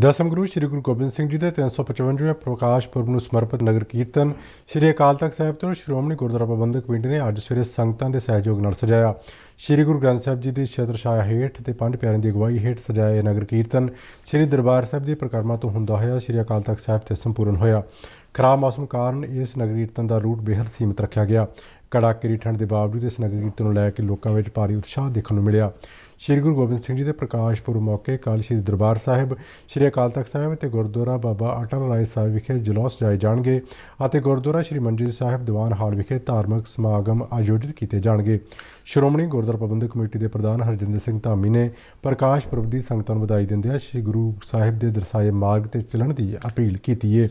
ਦਸਮ ਗੁਰੂ ਸ੍ਰੀ ਗੁਰੂ ਗੋਬਿੰਦ ਸਿੰਘ ਜੀ ਦੇ 355ਵੇਂ ਪ੍ਰਕਾਸ਼ ਪੁਰਬ ਨੂੰ ਸਮਰਪਿਤ ਨਗਰ ਕੀਰਤਨ ਸ੍ਰੀ ਅਕਾਲ ਤਖਤ ਸਾਹਿਬ ਤੋਂ ਸ਼੍ਰੋਮਣੀ ਗੁਰਦੁਆਰਾ ਪ੍ਰਬੰਧਕ ਕਮੇਟੀ ਨੇ ਅੱਜ ਸਵੇਰੇ ਸੰਗਤਾਂ ਦੇ ਸਹਿਯੋਗ ਨਾਲ ਸਜਾਇਆ ਸ੍ਰੀ ਗੁਰੂ ਗ੍ਰੰਥ ਸਾਹਿਬ ਜੀ ਦੀ ਛਤਰ ਛਾਇਆ ਹੇਠ ਤੇ ਪੰਜ ਪਿਆਰਿਆਂ ਦੀ ਅਗਵਾਈ ਹੇਠ ਸਜਾਇਆ ਨਗਰ ਕੀਰਤਨ ਸ੍ਰੀ ਦਰਬਾਰ ਸਾਹਿਬ ਦੀ ਪ੍ਰਕਰਮਾ ਤੋਂ ਹੁੰਦਾ ਹੋਇਆ ਸ੍ਰੀ ਅਕਾਲ ਤਖਤ ਸਾਹਿਬ ਤੇ ਸੰਪੂਰਨ ਹੋਇਆ ਖਰਾਬ ਮੌਸਮ ਕਾਰਨ ਇਸ ਨਗਰੀ ਕੀਰਤਨ ਦਾ ਰੂਟ ਬੇਹਰ ਸੀਮਤ ਰੱਖਿਆ ਗਿਆ ਕੜਾਕੇਰੀ ਠੰਡ ਦੇ ਬਾਵਜੂਦ ਇਸ ਨਗਰੀ ਕੀਰਤਨ ਨੂੰ ਲੈ ਕੇ ਲੋਕਾਂ ਵਿੱਚ ਭਾਰੀ ਉਤਸ਼ਾਹ ਦੇਖਣ ਨੂੰ ਮਿਲਿਆ ਸ਼੍ਰੀ ਗੁਰੂ ਗੋਬਿੰਦ ਸਿੰਘ ਜੀ ਦੇ ਪ੍ਰਕਾਸ਼ ਪੁਰਬ ਮੌਕੇ ਕਾਲ ਸ਼੍ਰੀ ਦਰਬਾਰ ਸਾਹਿਬ ਸ਼੍ਰੀ ਅਕਾਲ ਤਖਤ ਸਾਹਿਬ ਅਤੇ ਗੁਰਦੁਆਰਾ ਬਾਬਾ ਅਟਲ ਰਾਏ ਸਾਹਿਬ ਵਿਖੇ ਜਲੌਸ ਜਾਏ ਜਾਣਗੇ ਅਤੇ ਗੁਰਦੁਆਰਾ ਸ਼੍ਰੀ ਮੰਜੀ ਸਾਹਿਬ ਦੀਵਾਨ ਹਾਲ ਵਿਖੇ ਧਾਰਮਿਕ ਸਮਾਗਮ ਆਯੋਜਿਤ ਕੀਤੇ ਜਾਣਗੇ ਸ਼੍ਰੋਮਣੀ ਗੁਰਦੁਆਰਾ ਪ੍ਰਬੰਧਕ ਕਮੇਟੀ ਦੇ ਪ੍ਰਧਾਨ ਹਰਜਿੰਦਰ ਸਿੰਘ ਧਾਮੀ ਨੇ ਪ੍ਰਕਾਸ਼ ਪੁਰਬ ਦੀ ਸੰਗਤਾਂ ਨੂੰ ਵਧਾਈ ਦਿੰਦਿਆਂ ਸ਼੍ਰੀ ਗੁਰੂ ਸਾਹਿਬ ਦੇ ਦਰਸਾਏ ਮਾਰਗ ਤੇ ਚੱਲਣ ਦੀ ਅਪੀਲ ਕੀਤੀ ਹੈ